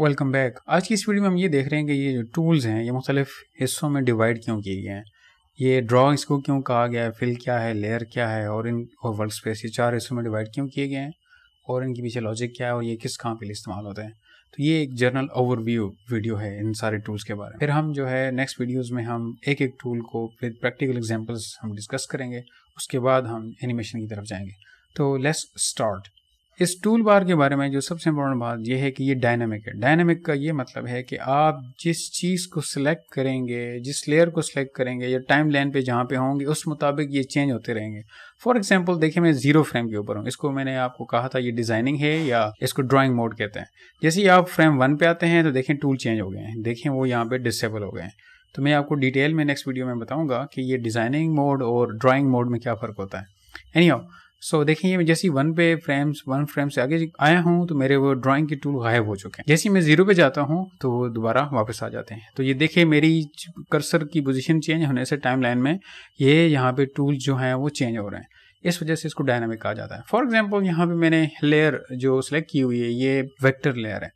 welcome back आज की इस वीडियो में हम ये देख रहे हैं कि ये जो टूल्स हैं ये मुख्तलिफ हिस्सों में डिवाइड क्यों किए गए हैं ये ड्रॉ इसको क्यों कहा गया है फिल क्या है लेयर क्या है और इन और वर्क स्पेस ये चार हिस्सों में डिवाइड क्यों किए गए हैं और इनके पीछे लॉजिक क्या है और ये किस काम के लिए इस्तेमाल होते हैं तो ये एक जर्नल ओवरव्यू वीडियो है इन सारे टूल्स के बारे में फिर हम जो है नेक्स्ट वीडियोज़ में हम एक एक टूल को विद प्रैक्टिकल एग्जाम्पल्स हम डिस्कस करेंगे उसके बाद हम एनिमेशन की तरफ जाएंगे तो लेट्स स्टार्ट इस टूल बार के बारे में जो सबसे इम्पोर्टेंट बात यह है कि ये डायनामिक है डायनामिक का ये मतलब है कि आप जिस चीज़ को सिलेक्ट करेंगे जिस लेयर को सिलेक्ट करेंगे या टाइम लाइन पे जहाँ पे होंगे उस मुताबिक ये चेंज होते रहेंगे फॉर एग्जाम्पल देखिए मैं जीरो फ्रेम के ऊपर हूँ इसको मैंने आपको कहा था ये डिजाइनिंग है या इसको ड्रॉइंग मोड कहते हैं जैसे ही आप फ्रेम वन पे आते हैं तो देखें टूल चेंज हो गए हैं देखें वो यहाँ पे डिसेबल हो गए हैं तो मैं आपको डिटेल में नेक्स्ट वीडियो में बताऊंगा कि ये डिजाइनिंग मोड और ड्राइंग मोड में क्या फ़र्क होता है एनी सो so, देखिए मैं जैसे वन पे फ्रेम्स वन फ्रेम से आगे आया हूँ तो मेरे वो ड्राइंग के टूल गायब हो चुके हैं जैसे मैं जीरो पे जाता हूँ तो वो दोबारा वापस आ जाते हैं तो ये देखिए मेरी कर्सर की पोजीशन चेंज होने से टाइम लाइन में ये यहाँ पे टूल जो हैं वो चेंज हो रहे हैं इस वजह से इसको डायनामिक कहा जाता है फॉर एग्जाम्पल यहाँ पे मैंने लेयर जो सिलेक्ट की हुई है ये वैक्टर लेयर है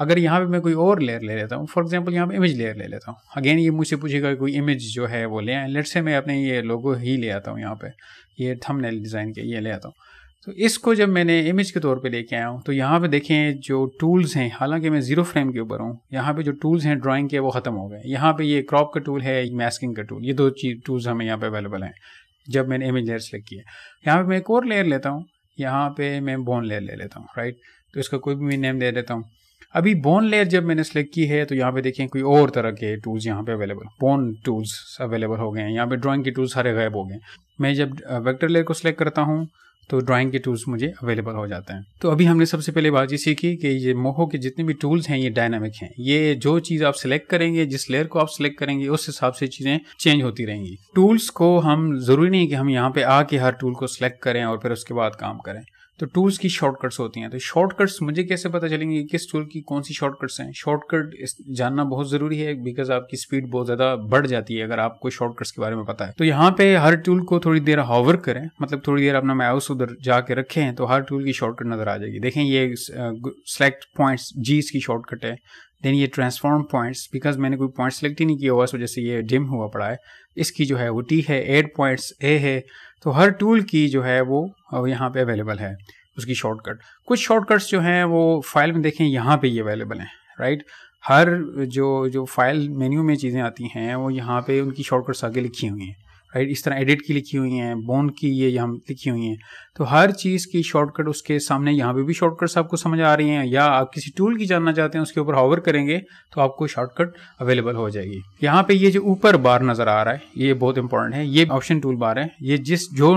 अगर यहाँ पे मैं कोई और लेयर ले लेता हूँ फॉर एग्जाम्पल यहाँ पे इमेज लेयर ले लेता हूँ अगेन ये मुझसे पूछेगा कोई इमेज जो है वो ले आए लेट से मैं अपने ये लोगो ही ले आता हूँ यहाँ पे ये थंबनेल डिज़ाइन के ये ले आता हूँ तो इसको जब मैंने इमेज के तौर पे लेके आया हूँ तो यहाँ पे देखें जो टूल्स हैं हालांकि मैं ज़ीरो फ्रेम के ऊपर हूँ यहाँ पे जो टूल्स हैं ड्राइंग के वो ख़त्म हो गए यहाँ पे ये क्रॉप का टूल है मैस्किंग का टूल ये दो चीज टूल्स हमें यहाँ पे अवेलेबल हैं जब मैंने इमेज लेयर सेलेक्ट किया यहाँ पे मैं एक और लेयर लेता हूँ यहाँ पे मैं बोन लेयर ले लेता हूँ राइट तो इसका कोई भी मैं नेम दे देता हूँ अभी बोन लेयर जब मैंने सेलेक्ट की है तो यहाँ पे देखें कोई और तरह के टूल्स यहाँ पे अवेलेबल बोन टूल्स अवेलेबल हो गए हैं यहाँ पे ड्राइंग के टूल्स हरे गायब हो गए मैं जब वेक्टर लेयर को सिलेक्ट करता हूँ तो ड्राइंग के टूल्स मुझे अवेलेबल हो जाते हैं तो अभी हमने सबसे पहले बात ये सीखी कि ये मोहो के जितने भी टूल्स हैं ये डायनामिक हैं ये जो चीज़ आप सिलेक्ट करेंगे जिस लेयर को आप सिलेक्ट करेंगे उस हिसाब से चीज़ें चेंज होती रहेंगी टूल्स को हम ज़रूरी नहीं कि हम यहाँ पे आके हर टूल को सिलेक्ट करें और फिर उसके बाद काम करें तो टूल्स की शॉर्टकट्स होती हैं तो शॉर्टकट्स मुझे कैसे पता चलेंगे किस टूल की कौन सी शॉर्टकट्स हैं शॉर्टकट जानना बहुत ज़रूरी है बिकॉज आपकी स्पीड बहुत ज़्यादा बढ़ जाती है अगर आपको शॉर्टकट्स के बारे में पता है तो यहाँ पे हर टूल को थोड़ी देर हावर करें मतलब थोड़ी देर अपना माउस उधर जाके रखें तो हर टूल की शॉर्टकट नज़र आ जाएगी देखें ये सेलेक्ट पॉइंट्स जी इसकी शॉर्टकट है देन ये ट्रांसफॉर्म पॉइंट्स बिकॉज मैंने कोई पॉइंट सेलेक्ट ही नहीं किया हुआ इस वजह से ये डिम हुआ पड़ा है इसकी जो है वो टी है एड पॉइंट्स ए है तो हर टूल की जो है वो यहाँ पे अवेलेबल है उसकी शॉर्टकट कुछ शॉर्टकट्स जो हैं वो फाइल में देखें यहाँ पे ये अवेलेबल हैं राइट हर जो जो फाइल मेन्यू में चीज़ें आती हैं वो यहाँ पे उनकी शॉर्टकट्स आगे लिखी हुई हैं राइट इस तरह एडिट की लिखी हुई हैं बोन की ये यहाँ लिखी हुई हैं तो हर चीज़ की शॉर्टकट उसके सामने यहाँ पे भी शॉर्टकट्स आपको समझ आ रही हैं या आप किसी टूल की जानना चाहते हैं उसके ऊपर हॉवर करेंगे तो आपको शॉर्टकट अवेलेबल हो जाएगी यहाँ पे ये जो ऊपर बार नज़र आ रहा है ये बहुत इंपॉर्टेंट है ये ऑप्शन टूल बार है ये जिस जो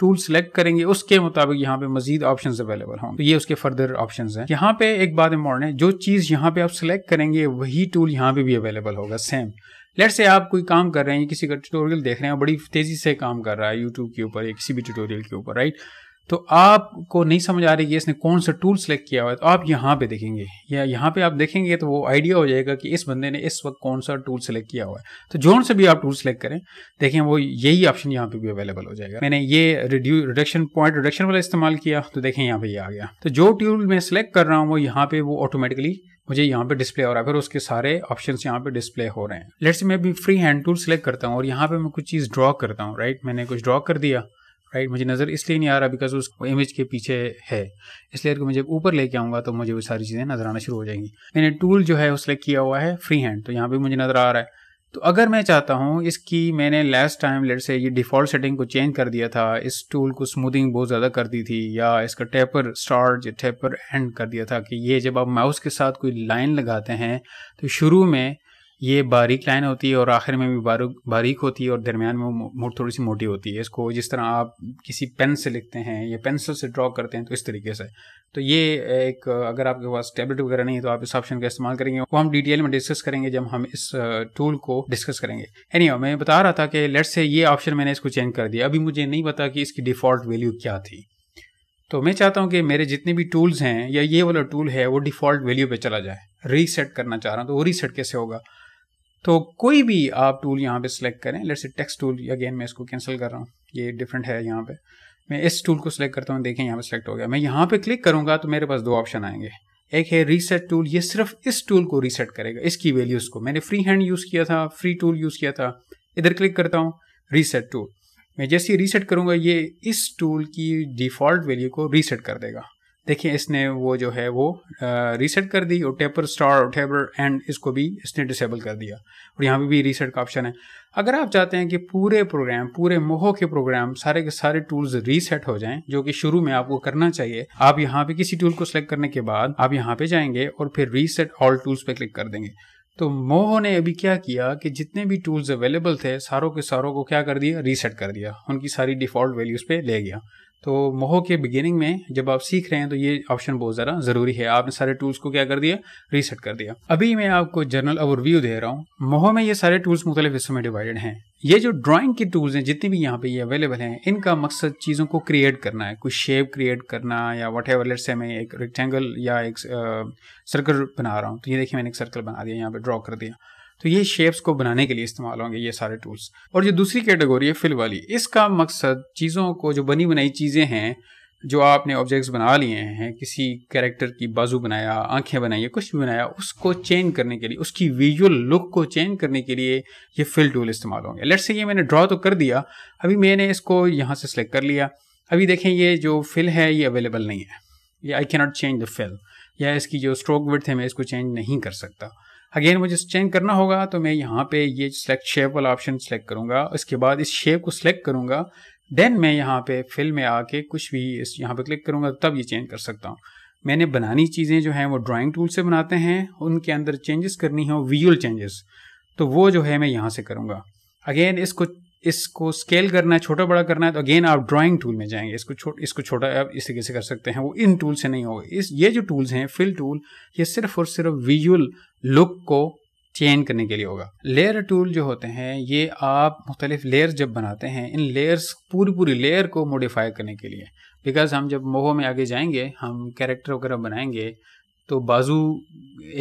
टूल सेलेक्ट करेंगे उसके मुताबिक यहाँ पे मजीद ऑप्शन अवेलेबल हों तो ये उसके फर्दर ऑप्शन हैं यहाँ पे एक बात इंपॉर्टेंट है जो चीज़ यहाँ पे आप सिलेक्ट करेंगे वही टूल यहाँ पे भी अवेलेबल होगा सेम लेट से आप कोई काम कर रहे हैं किसी का ट्यूटोरियल देख रहे हैं बड़ी तेज़ी से काम कर रहा है यूट्यूब के ऊपर या किसी भी ट्यूटोरियल के ऊपर राइट तो आपको नहीं समझ आ रही कि इसने कौन सा टूल सेलेक्ट किया हुआ है तो आप यहाँ पे देखेंगे या यहाँ पे आप देखेंगे तो वो आइडिया हो जाएगा कि इस बंदे ने इस वक्त कौन सा टूल सेलेक्ट किया हुआ है तो जोन से भी आप टूल सेलेक्ट करें देखें वो यही ऑप्शन यहाँ पे भी अवेलेबल हो जाएगा मैंने ये रिड्यू रिडक्शन पॉइंट रिडक्शन वाला इस्तेमाल किया तो देखें यहाँ पे ये यह आ गया तो जो टूल मैं सिलेक्ट कर रहा हूँ वो यहाँ पे वो ऑटोमेटिकली मुझे यहाँ पे डिस्प्ले हो रहा है फिर उसके सारे ऑप्शन यहाँ पे डिस्प्ले हो रहे हैं लेट्स मैं भी फ्री हैंड टूल सेलेक्ट करता हूँ और यहाँ पे मैं कुछ चीज़ ड्रॉ करता हूँ राइट मैंने कुछ ड्रॉ कर दिया राइट मुझे नज़र इसलिए नहीं आ रहा बिकॉज उस इमेज के पीछे है इसलिए अगर मुझे ऊपर लेके आऊँगा तो मुझे वो सारी चीज़ें नज़र आना शुरू हो जाएंगी मैंने टूल जो है वो सिलेक्ट किया हुआ है फ्री हैंड तो यहाँ पे मुझे नज़र आ रहा है तो अगर मैं चाहता हूँ इसकी मैंने लास्ट टाइम लेट से ये डिफ़ॉल्ट सेटिंग को चेंज कर दिया था इस टूल को स्मूदिंग बहुत ज़्यादा कर दी थी या इसका टेपर स्टार्ट या टेपर एंड कर दिया था कि ये जब आप माउस के साथ कोई लाइन लगाते हैं तो शुरू में ये बारीक लाइन होती है और आखिर में भी बारूक बारीक होती है और दरमियान में वो थोड़ी सी मोटी होती है इसको जिस तरह आप किसी पेन से लिखते हैं या पेंसिल से ड्रॉ करते हैं तो इस तरीके से तो ये एक अगर आपके पास टैबलेट वगैरह नहीं है तो आप इस ऑप्शन का इस्तेमाल करेंगे वो हम डिटेल में डिस्कस करेंगे जब हम इस टूल को डिस्कस करेंगे एनी मैं बता रहा था कि लेट से ये ऑप्शन मैंने इसको चेंज कर दिया अभी मुझे नहीं पता कि इसकी डिफ़ॉल्ट वैल्यू क्या थी तो मैं चाहता हूँ कि मेरे जितने भी टूल्स हैं या ये वाला टूल है वो डिफ़ॉल्ट वैल्यू पे चला जाए रीसेट करना चाह रहा हूँ तो वो रीसेट कैसे होगा तो कोई भी आप टूल यहाँ पे सिलेक्ट करें लेट्स टेक्स्ट टूल अगेन मैं इसको कैंसिल कर रहा हूँ ये डिफरेंट है यहाँ पे मैं इस टूल को सिलेक्ट करता हूँ देखें यहाँ पे सिलेक्ट हो गया मैं यहाँ पे क्लिक करूँगा तो मेरे पास दो ऑप्शन आएंगे एक है रीसेट टूल ये सिर्फ इस टूल को रीसेट करेगा इसकी वैल्यूज़ को मैंने फ्री हैंड यूज़ किया था फ्री टूल यूज़ किया था इधर क्लिक करता हूँ रीसेट टूल मैं जैसे ही रीसेट करूँगा ये इस टूल की डिफ़ॉल्ट वैल्यू को रीसेट कर देगा देखिए इसने वो जो है वो रीसेट कर दी और टेपर स्टार और टेपर एंड इसको भी इसने डिसेबल कर दिया और यहाँ पे भी रीसेट का ऑप्शन है अगर आप चाहते हैं कि पूरे प्रोग्राम पूरे मोहो के प्रोग्राम सारे के सारे टूल्स रीसेट हो जाएं जो कि शुरू में आपको करना चाहिए आप यहाँ पे किसी टूल को सिलेक्ट करने के बाद आप यहाँ पे जाएंगे और फिर रीसेट ऑल टूल्स पे क्लिक कर देंगे तो मोहो ने अभी क्या किया कि जितने भी टूल्स अवेलेबल थे सारों के सारों को क्या कर दिया रीसेट कर दिया उनकी सारी डिफॉल्ट वैल्यूज पे ले गया तो मोहो के बिगिनिंग में जब आप सीख रहे हैं तो ये ऑप्शन बहुत ज़्यादा ज़रूरी है आपने सारे टूल्स को क्या कर दिया रीसेट कर दिया अभी मैं आपको जनरल ओवरव्यू दे रहा हूँ मोह में ये सारे टूल्स मुख्तलिफ हिस्सों में डिवाइडेड हैं ये जो ड्राइंग के टूल्स हैं जितने भी यहाँ पे ये अवेलेबल हैं इनका मकसद चीज़ों को क्रिएट करना है कुछ शेप क्रिएट करना या वट एवर लेट से मैं एक रेक्टेंगल या एक सर्कल बना रहा हूँ तो ये देखिए मैंने एक सर्कल बना दिया यहाँ पे ड्रॉ कर दिया तो ये शेप्स को बनाने के लिए इस्तेमाल होंगे ये सारे टूल्स और जो दूसरी कैटेगोरी है फिल वाली इसका मकसद चीज़ों को जो बनी बनाई चीज़ें हैं जो आपने ऑब्जेक्ट्स बना लिए हैं किसी कैरेक्टर की बाजू बनाया आंखें बनाई कुछ भी बनाया उसको चेंज करने के लिए उसकी विजुअल लुक को चेंज करने के लिए ये फिल टूल इस्तेमाल होंगे लेट्स से ये मैंने ड्रॉ तो कर दिया अभी मैंने इसको यहाँ से सिलेक्ट कर लिया अभी देखें ये जो फिल है ये अवेलेबल नहीं है ये I cannot change the fill या इसकी जो स्ट्रोक विथ है मैं इसको चेंज नहीं कर सकता अगेन मुझे चेंज करना होगा तो मैं यहाँ पे ये सिलेक्ट शेप वाला ऑप्शन सेलेक्ट करूँगा इसके बाद इस शेप को सिलेक्ट करूंगा देन मैं यहाँ पे फिल में आके कुछ भी इस यहाँ पे क्लिक करूँगा तब ये चेंज कर सकता हूँ मैंने बनानी चीज़ें जो हैं वो ड्राइंग टूल से बनाते हैं उनके अंदर चेंजेस करनी हो विजुअल चेंजेस तो वो जो है मैं यहाँ से करूँगा अगेन इसको इसको स्केल करना है छोटा बड़ा करना है तो अगेन आप ड्राइंग टूल में जाएंगे इसको छोट इसको छोटा आप इस तरीके से कर सकते हैं वो इन टूल से नहीं होगा इस ये जो टूल्स हैं फिल टूल ये सिर्फ और सिर्फ विजुअल लुक को चेंज करने के लिए होगा लेयर टूल जो होते हैं ये आप मुख्तलिफ लेयर जब बनाते हैं इन लेयर्स पूरी पूरी लेयर को मोडिफाई करने के लिए बिकॉज हम जब मोहो में आगे जाएंगे हम कैरेक्टर वगैरह बनाएंगे तो बाजू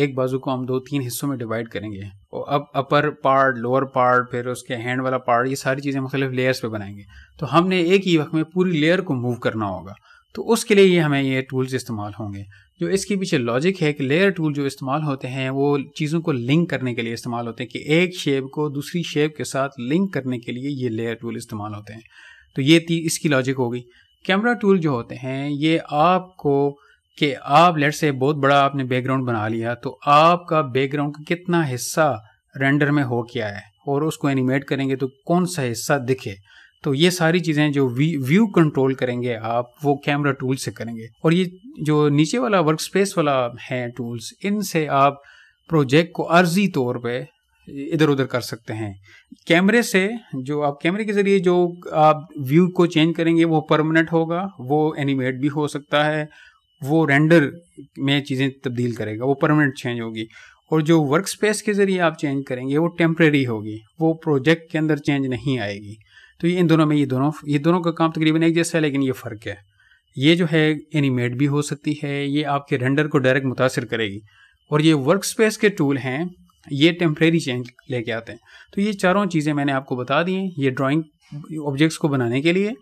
एक बाजू को हम दो तीन हिस्सों में डिवाइड करेंगे और अब अपर पार्ट लोअर पार्ट फिर उसके हैंड वाला पार्ट ये सारी चीज़ें मुख्तलिफ लेयर्स पे बनाएंगे तो हमने एक ही वक्त में पूरी लेयर को मूव करना होगा तो उसके लिए ये हमें ये टूल्स इस्तेमाल होंगे जो इसके पीछे लॉजिक है कि लेयर टूल जो इस्तेमाल होते हैं वो चीज़ों को लिंक करने के लिए इस्तेमाल होते हैं कि एक शेप को दूसरी शेप के साथ लिंक करने के लिए ये लेयर टूल इस्तेमाल होते हैं तो ये इसकी लॉजिक होगी कैमरा टूल जो होते हैं ये आपको कि आप लेट से बहुत बड़ा आपने बैकग्राउंड बना लिया तो आपका बैकग्राउंड का कितना हिस्सा रेंडर में हो क्या है और उसको एनिमेट करेंगे तो कौन सा हिस्सा दिखे तो ये सारी चीज़ें जो व्यू कंट्रोल करेंगे आप वो कैमरा टूल से करेंगे और ये जो नीचे वाला वर्क स्पेस वाला है टूल्स इनसे आप प्रोजेक्ट को अर्जी तौर पे इधर उधर कर सकते हैं कैमरे से जो आप कैमरे के ज़रिए जो आप व्यू को चेंज करेंगे वो परमानेंट होगा वो एनिमेट भी हो सकता है वो रेंडर में चीज़ें तब्दील करेगा वो परमानेंट चेंज होगी और जो वर्क स्पेस के ज़रिए आप चेंज करेंगे वो टेम्प्रेरी होगी वो प्रोजेक्ट के अंदर चेंज नहीं आएगी तो ये इन दोनों में ये दोनों ये दोनों का काम तकरीबन एक जैसा है लेकिन ये फ़र्क है ये जो है एनिमेट भी हो सकती है ये आपके रेंडर को डायरेक्ट मुतासर करेगी और ये वर्क स्पेस के टूल हैं ये टेम्प्रेरी चेंज लेके आते हैं तो ये चारों चीज़ें मैंने आपको बता दी हैं ये ड्राइंग ऑब्जेक्ट्स को बनाने के लिए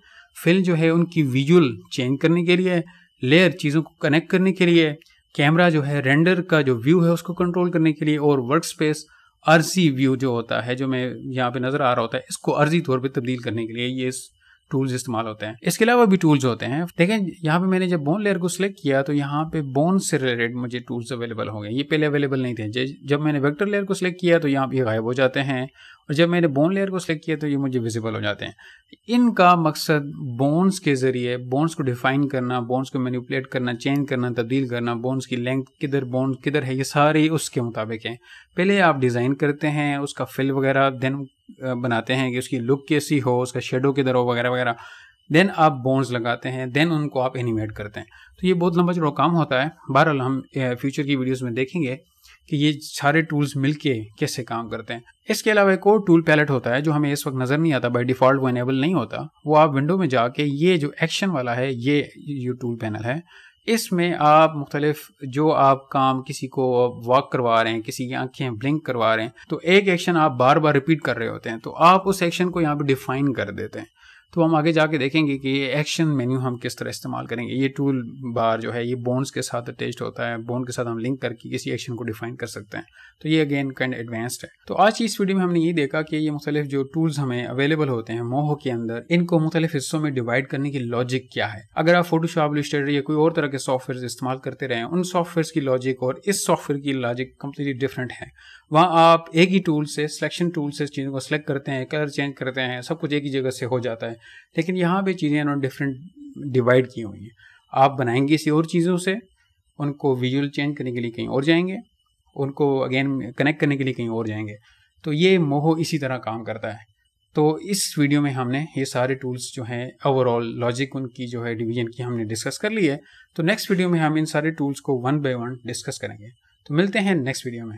फिल जो है उनकी विजुअल चेंज करने के लिए लेयर चीज़ों को कनेक्ट करने के लिए कैमरा जो है रेंडर का जो व्यू है उसको कंट्रोल करने के लिए और वर्क स्पेस अर्जी व्यू जो होता है जो मैं यहाँ पे नज़र आ रहा होता है इसको अर्जी तौर पे तब्दील करने के लिए ये टूल्स इस्तेमाल होते हैं इसके अलावा भी टूल्स होते हैं देखें यहाँ पे मैंने जब बोन लेयर को सिलेक्ट किया तो यहाँ पे बोन से रिलेटेड मुझे टूल्स अवेलेबल हो गए ये पहले अवेलेबल नहीं थे जब मैंने वेक्टर लेयर को सिलेक्ट किया तो यहाँ पे गायब हो जाते हैं और जब मैंने बोन लेयर को सेलेक्ट किया तो ये मुझे विजिबल हो जाते हैं इनका मकसद बोन्स के ज़रिए बोन्स को डिफाइन करना बोन्स को मैनिपुलेट करना चेंज करना तब्दील करना बोन्स की लेंथ किधर बोन किधर है ये सारे उसके मुताबिक हैं पहले आप डिज़ाइन करते हैं उसका फिल वगैरह देन बनाते हैं कि उसकी लुक कैसी हो उसका शेडो किधर हो वगैरह वगैरह देन आप बोन्स लगाते हैं देन उनको आप एनिमेट करते हैं तो ये बहुत लंबा चौड़ा काम होता है बहरहाल हम फ्यूचर की वीडियोस में देखेंगे कि ये सारे टूल्स मिलके कैसे काम करते हैं इसके अलावा एक और टूल पैलेट होता है जो हमें इस वक्त नज़र नहीं आता बाय डिफ़ॉल्ट वो एनेबल नहीं होता वो आप विंडो में जाके ये जो एक्शन वाला है ये ये टूल पैनल है इसमें आप मुख्तलिफ जो आप काम किसी को वॉक करवा रहे हैं किसी की आंखें ब्लिंक करवा रहे हैं तो एक एक्शन आप बार बार रिपीट कर रहे होते हैं तो आप उस एक्शन को यहाँ पे डिफाइन कर देते हैं तो हम आगे जाके देखेंगे कि ये एक्शन मेन्यू हम किस तरह इस्तेमाल करेंगे ये टूल बार जो है ये बोन्स के साथ अटैच होता है बोन के साथ हम लिंक करके किसी एक्शन को डिफाइन कर सकते हैं तो ये अगेन काइंड एडवांस्ड है तो आज की इस वीडियो में हमने ये देखा कि ये मुख्तलिफ जो टूल्स हमें अवेलेबल होते हैं मोहो के अंदर इनको मुख्तलिफ हिस्सों में डिवाइड करने की लॉजिक क्या है अगर आप फोटोशॉप इलिस्ट्रेटर या कोई और तरह के सॉफ्टवेयर इस्तेमाल करते रहे उन सॉफ्टवेयर की लॉजिक और इस सॉफ्टवेयर की लॉजिक कम्प्लीटली डिफरेंट है वहाँ आप एक ही टूल से सिलेक्शन टूल से चीज़ों को सिलेक्ट करते हैं कलर चेंज करते हैं सब कुछ एक ही जगह से हो जाता है लेकिन यहाँ पे चीज़ें इन्होंने डिफरेंट डिवाइड की हुई हैं आप बनाएंगे इसी और चीज़ों से उनको विजुअल चेंज करने के लिए कहीं और जाएंगे उनको अगेन कनेक्ट करने के लिए कहीं और जाएंगे तो ये मोह इसी तरह काम करता है तो इस वीडियो में हमने ये सारे टूल्स जो हैं ओवरऑल लॉजिक उनकी जो है डिवीजन की हमने डिस्कस कर ली है तो नेक्स्ट वीडियो में हम इन सारे टूल्स को वन बाय वन डिस्कस करेंगे तो मिलते हैं नेक्स्ट वीडियो में